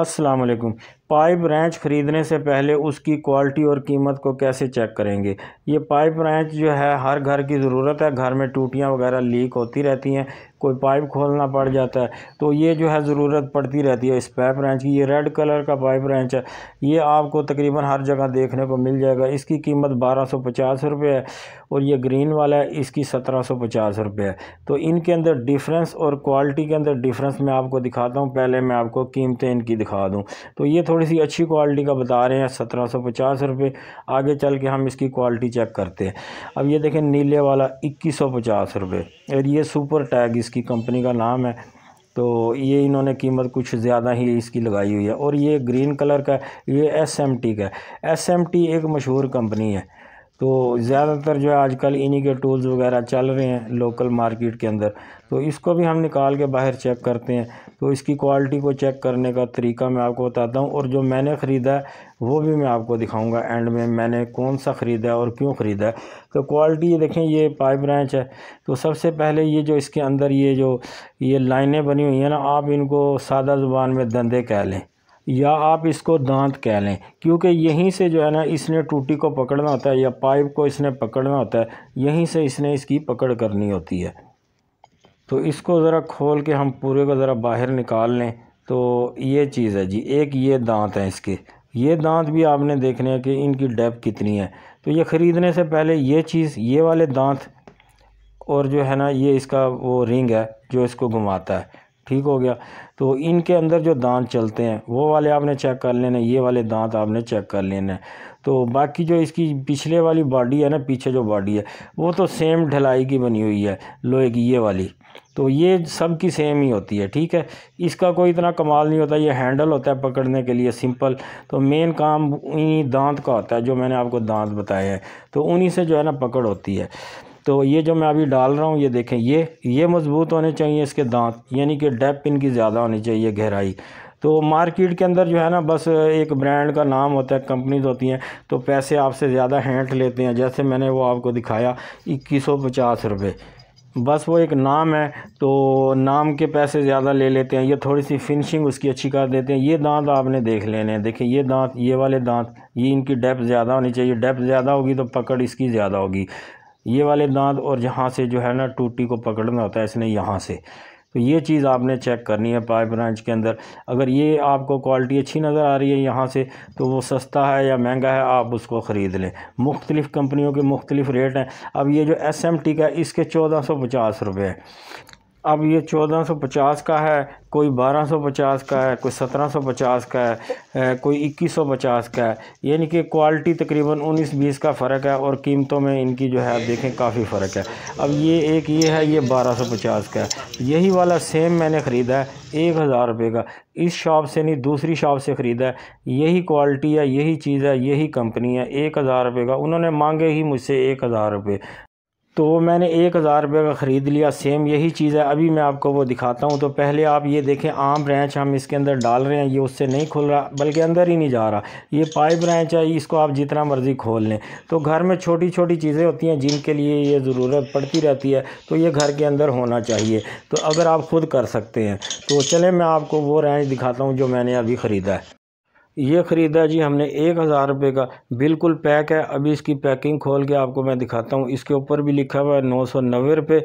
असलकुम pipe wrench ख़रीदने से पहले उसकी क्वालिटी और कीमत को कैसे चेक करेंगे ये पाइप रेंच जो है हर घर की ज़रूरत है घर में टूटियाँ वगैरह लीक होती रहती हैं कोई पाइप खोलना पड़ जाता है तो ये जो है ज़रूरत पड़ती रहती है इस पाइप रेंच की ये रेड कलर का पाइप रेंच है ये आपको तकरीबन हर जगह देखने को मिल जाएगा इसकी कीमत बारह सौ पचास रुपये है और ये ग्रीन वाला है इसकी सत्रह सौ पचास रुपये है तो इनके अंदर डिफरेंस और क्वालिटी के अंदर डिफरेंस मैं आपको दिखाता हूँ पहले मैं आपको कीमतें इनकी दिखा दूँ तो ये थोड़ी थोड़ी सी अच्छी क्वालिटी का बता रहे हैं सत्रह सौ पचास रुपये आगे चल के हम इसकी क्वालिटी चेक करते हैं अब ये देखें नीले वाला इक्कीस सौ पचास रुपये और ये सुपर टैग इसकी कंपनी का नाम है तो ये इन्होंने कीमत कुछ ज़्यादा ही इसकी लगाई हुई है और ये ग्रीन कलर का ये एस एम टी का एस एम टी एक मशहूर कंपनी है तो ज़्यादातर जो है आजकल इन्हीं के टूल्स वगैरह चल रहे हैं लोकल मार्केट के अंदर तो इसको भी हम निकाल के बाहर चेक करते हैं तो इसकी क्वालिटी को चेक करने का तरीका मैं आपको बताता हूँ और जो मैंने ख़रीदा है वो भी मैं आपको दिखाऊंगा एंड में मैंने कौन सा ख़रीदा है और क्यों ख़रीदा है तो क्वालिटी ये देखें ये पाइप ब्रांच है तो सबसे पहले ये जो इसके अंदर ये जो ये लाइनें बनी हुई हैं ना आप इनको सादा ज़ुबान में दंदे कह लें या आप इसको दांत कह लें क्योंकि यहीं से जो है ना इसने टूटी को पकड़ना होता है या पाइप को इसने पकड़ना होता है यहीं से इसने इसकी पकड़ करनी होती है तो इसको ज़रा खोल के हम पूरे को ज़रा बाहर निकाल लें तो ये चीज़ है जी एक ये दांत हैं इसके ये दांत भी आपने देखने हैं कि इनकी डेप कितनी है तो ये ख़रीदने से पहले ये चीज़ ये वाले दांत और जो है ना ये इसका वो रिंग है जो इसको घुमाता है ठीक हो गया तो इनके अंदर जो दांत चलते हैं वो वाले आपने चेक कर लेने ये वाले दांत आपने चेक कर लेने तो बाकी जो इसकी पिछले वाली बॉडी है ना पीछे जो बॉडी है वो तो सेम ढलाई की बनी हुई है लोहे की ये वाली तो ये सब की सेम ही होती है ठीक है इसका कोई इतना कमाल नहीं होता ये हैंडल होता है पकड़ने के लिए सिंपल तो मेन काम इन्हीं दांत का होता है जो मैंने आपको दांत बताए हैं तो उन्हीं से जो है ना पकड़ होती है तो ये जो मैं अभी डाल रहा हूँ ये देखें ये ये मज़बूत होने चाहिए इसके दांत यानी कि डेप इनकी ज़्यादा होनी चाहिए गहराई तो मार्केट के अंदर जो है ना बस एक ब्रांड का नाम होता है कंपनीज होती हैं तो पैसे आपसे ज़्यादा हैंट लेते हैं जैसे मैंने वो आपको दिखाया इक्कीस सौ पचास रुपये बस वो एक नाम है तो नाम के पैसे ज़्यादा ले लेते हैं ये थोड़ी सी फिनिशिंग उसकी अच्छी कर देते हैं ये दांत आपने देख लेने हैं देखिए ये दांत ये वाले दांत ये इनकी डेप्थ ज़्यादा होनी चाहिए डेप्थ ज़्यादा होगी तो पकड़ इसकी ज़्यादा होगी ये वाले दांत और यहाँ से जो है ना टूटी को पकड़ना होता है इसने यहाँ से तो ये चीज़ आपने चेक करनी है पाइप ब्रांच के अंदर अगर ये आपको क्वालिटी अच्छी नज़र आ रही है यहाँ से तो वो सस्ता है या महंगा है आप उसको ख़रीद लें मुख्तलिफ़ कंपनियों के मुख्तलिफ रेट हैं अब ये जो एस एम टी का इसके चौदह सौ पचास रुपये है अब ये 1450 का है कोई 1250 का है कोई 1750 का है कोई 2150 का है यानी कि क्वालिटी तकरीबन 19-20 का फ़र्क है और कीमतों में इनकी जो है आप देखें काफ़ी फ़र्क है अब ये एक ये है ये 1250 का है यही वाला सेम मैंने ख़रीदा है एक हज़ार रुपये का इस शॉप से नहीं दूसरी शॉप से ख़रीदा है यही क्वालिटी है यही चीज़ है यही कंपनी है एक हज़ार रुपये का उन्होंने मांगे ही मुझसे एक हज़ार रुपये तो वो मैंने एक हज़ार रुपये का ख़रीद लिया सेम यही चीज़ है अभी मैं आपको वो दिखाता हूँ तो पहले आप ये देखें आम ब्रांच हम इसके अंदर डाल रहे हैं ये उससे नहीं खुल रहा बल्कि अंदर ही नहीं जा रहा ये पाइप ब्रांच है इसको आप जितना मर्ज़ी खोल लें तो घर में छोटी छोटी चीज़ें होती हैं जिनके लिए ये ज़रूरत पड़ती रहती है तो ये घर के अंदर होना चाहिए तो अगर आप ख़ुद कर सकते हैं तो चले मैं आपको वो रेंच दिखाता हूँ जो मैंने अभी ख़रीदा है ये ख़रीदा जी हमने एक हज़ार रुपये का बिल्कुल पैक है अभी इसकी पैकिंग खोल के आपको मैं दिखाता हूँ इसके ऊपर भी लिखा हुआ है नौ सौ नब्बे रुपये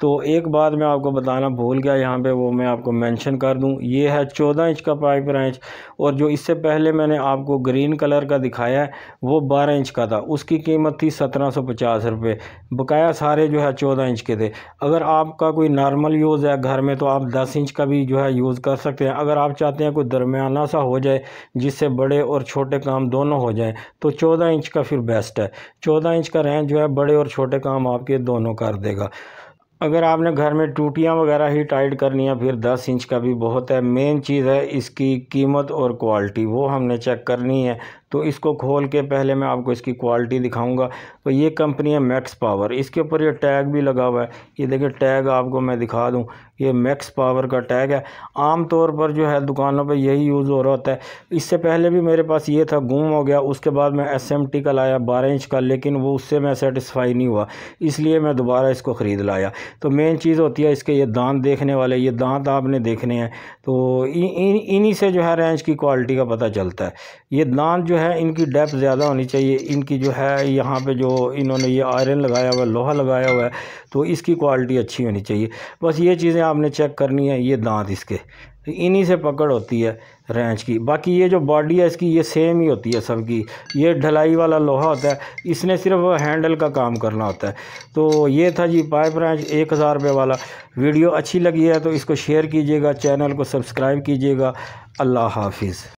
तो एक बात मैं आपको बताना भूल गया यहाँ पे वो मैं आपको मेंशन कर दूँ ये है चौदह इंच का पाइप रेंच और जो इससे पहले मैंने आपको ग्रीन कलर का दिखाया है वो बारह इंच का था उसकी कीमत थी सत्रह सौ पचास रुपये बकाया सारे जो है चौदह इंच के थे अगर आपका कोई नॉर्मल यूज़ है घर में तो आप दस इंच का भी जो है यूज़ कर सकते हैं अगर आप चाहते हैं कोई दरमियाना सा हो जाए जिससे बड़े और छोटे काम दोनों हो जाएँ तो चौदह इंच का फिर बेस्ट है चौदह इंच का रेंज जो है बड़े और छोटे काम आपके दोनों कर देगा अगर आपने घर में टूटियाँ वगैरह ही टाइट करनी है फिर 10 इंच का भी बहुत है मेन चीज़ है इसकी कीमत और क्वालिटी वो हमने चेक करनी है तो इसको खोल के पहले मैं आपको इसकी क्वालिटी दिखाऊंगा तो ये कंपनी है मैक्स पावर इसके ऊपर ये टैग भी लगा हुआ है ये देखिए टैग आपको मैं दिखा दूँ ये मैक्स पावर का टैग है आम तौर पर जो है दुकानों पर यही यूज़ हो रहा होता है इससे पहले भी मेरे पास ये था गुम हो गया उसके बाद मैं एस एम टी का लाया बारह इंच का लेकिन वो उससे मैं सेटिस्फाई नहीं हुआ इसलिए मैं दोबारा इसको ख़रीद लाया तो मेन चीज़ होती है इसके ये दांत देखने वाले ये दांत आपने देखने हैं तो इन्हीं से जो है रेंज की क्वालिटी का पता चलता है ये दांत जो है इनकी डेप्थ ज़्यादा होनी चाहिए इनकी जो है यहाँ पे जो इन्होंने ये आयरन लगाया हुआ है लोहा लगाया हुआ है तो इसकी क्वालिटी अच्छी होनी चाहिए बस ये चीज़ें आपने चेक करनी है ये दांत इसके तो इन्हीं से पकड़ होती है रेंच की बाकी ये जो बॉडी है इसकी ये सेम ही होती है सबकी ये ढलाई वाला लोहा होता है इसने सिर्फ हैंडल का काम करना होता है तो ये था जी पाइप रेंच एक हज़ार रुपये वाला वीडियो अच्छी लगी है तो इसको शेयर कीजिएगा चैनल को सब्सक्राइब कीजिएगा अल्लाह हाफिज़